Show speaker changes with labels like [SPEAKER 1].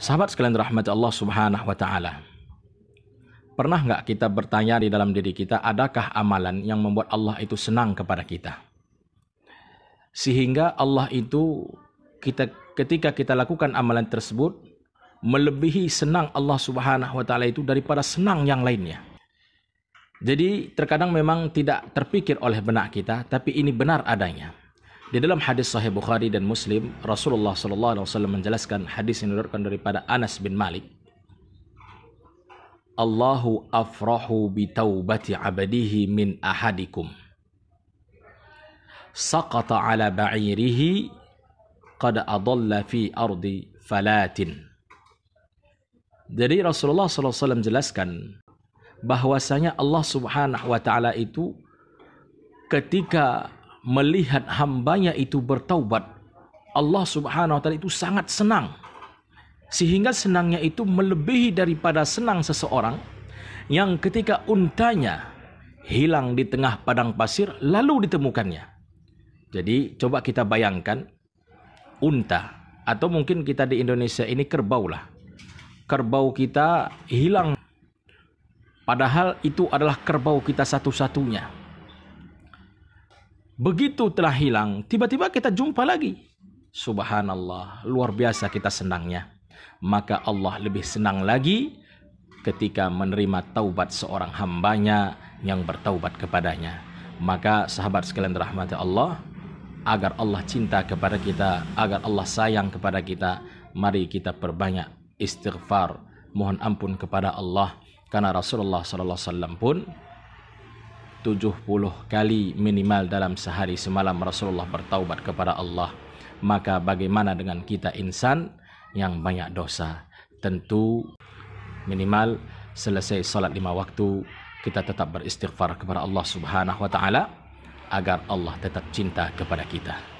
[SPEAKER 1] Sahabat sekalian rahmat Allah subhanahu wa ta'ala. Pernah nggak kita bertanya di dalam diri kita, adakah amalan yang membuat Allah itu senang kepada kita? Sehingga Allah itu kita ketika kita lakukan amalan tersebut melebihi senang Allah Subhanahu wa taala itu daripada senang yang lainnya. Jadi terkadang memang tidak terpikir oleh benak kita, tapi ini benar adanya. Di dalam hadis Sahih Bukhari dan Muslim, Rasulullah Shallallahu Alaihi Wasallam menjelaskan hadis yang diriwayatkan daripada Anas bin Malik. Allahu afrahu b-taubati abadihi min ahadikum. Saqata ala ba'irihi qad adalla fi ardi falatin. Jadi Rasulullah Sallallahu Alaihi Wasallam jelaskan bahwasanya Allah Subhanahu wa taala itu ketika melihat hambanya itu bertaubat, Allah subhanahu wa ta'ala itu sangat senang. Sehingga senangnya itu melebihi daripada senang seseorang yang ketika untanya hilang di tengah padang pasir lalu ditemukannya. Jadi coba kita bayangkan unta atau mungkin kita di Indonesia ini kerbau lah. Kerbau kita hilang padahal itu adalah kerbau kita satu-satunya Begitu telah hilang, tiba-tiba kita jumpa lagi. Subhanallah, luar biasa kita senangnya. Maka Allah lebih senang lagi ketika menerima taubat seorang hambanya yang bertaubat kepadanya. Maka sahabat sekalian rahmati Allah, agar Allah cinta kepada kita, agar Allah sayang kepada kita, mari kita perbanyak istighfar, mohon ampun kepada Allah karena Rasulullah SAW alaihi wasallam pun 70 kali minimal dalam sehari semalam Rasulullah bertaubat kepada Allah maka bagaimana dengan kita insan yang banyak dosa tentu minimal selesai salat lima waktu kita tetap beristighfar kepada Allah Subhanahu wa taala agar Allah tetap cinta kepada kita